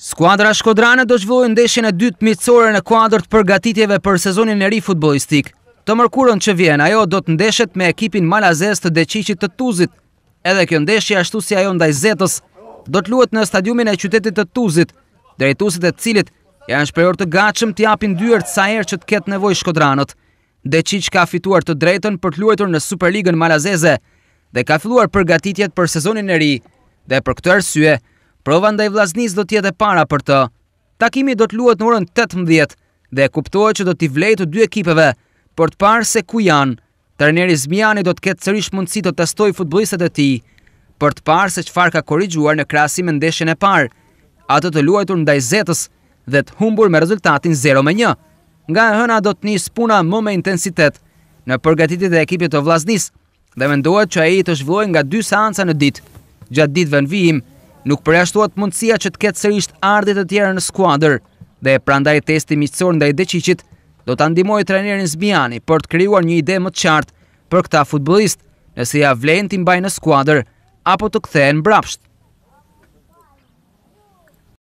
Skuadra Shkodranë do zhvillojë ndeshjen e dytë miqësore në kuadër të përgatitjeve për sezonin e ri futbollistik. Të mërkurën që vjen, ajo do të ndeshet me ekipin Malazez të Deqiqit të Tuzit. Edhe kjo ndeshje ashtu si ajo ndaj Zetës do të luhet në stadiumin e qytetit të Tuzit, drejtuesit e cilit janë shprehur të gatshëm të japin dyert sa herë që të ketë nevojë Shkodranët. Deqiq ka fituar të drejtën për të luajtur në Superligën Malazeze dhe ka filluar përgatitjet për sezonin e ri. Dhe për këtë arsye, Prova ndaj vllaznis do të jetë e para për të. Takimi do të luhet në orën 18 dhe kuptohet që do t'i vlejë të dy ekipeve për të parë se ku janë. Trajneri Zmiani do të ketë sërish mundësi të testojë futbollistët e tij për të parë se çfarë ka korrigjuar në krahasim me ndeshjen e parë, atë të luajtur ndaj Zetës dhe të humbur me rezultatin 0-1. Nga e hëna do të njësë puna më me intensitet në përgatitit e ekipit të vlasnis dhe mendohet që e i të shvlojnë nga dy seansa në ditë, gjatë ditëve në nuk përjashtuat mundësia që të ketë sërisht ardhjet e tjera në skuadër dhe e prandaj testi miqësor ndaj Deqiqit do të ndimoj trenerin Zbiani për të kryuar një ide më të qartë për këta futbolist nëse ja vlejnë t'imbaj në skuadër apo të kthehen brapsht.